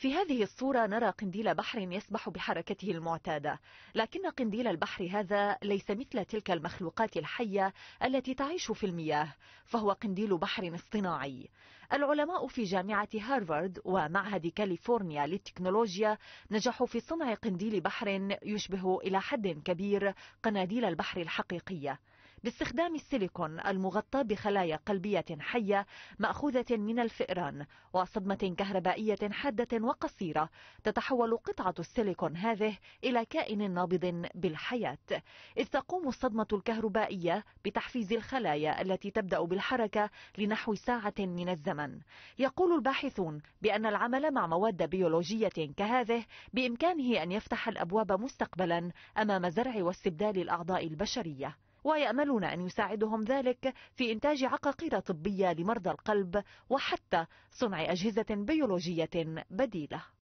في هذه الصورة نرى قنديل بحر يسبح بحركته المعتادة لكن قنديل البحر هذا ليس مثل تلك المخلوقات الحية التي تعيش في المياه فهو قنديل بحر اصطناعي العلماء في جامعة هارفارد ومعهد كاليفورنيا للتكنولوجيا نجحوا في صنع قنديل بحر يشبه إلى حد كبير قناديل البحر الحقيقية باستخدام السيليكون المغطى بخلايا قلبية حية مأخوذة من الفئران وصدمة كهربائية حادة وقصيرة تتحول قطعة السيليكون هذه إلى كائن نابض بالحياة إذ تقوم الصدمة الكهربائية بتحفيز الخلايا التي تبدأ بالحركة لنحو ساعة من الزمن يقول الباحثون بأن العمل مع مواد بيولوجية كهذه بإمكانه أن يفتح الأبواب مستقبلا أمام زرع واستبدال الأعضاء البشرية ويأملون أن يساعدهم ذلك في إنتاج عقاقير طبية لمرضى القلب وحتى صنع أجهزة بيولوجية بديلة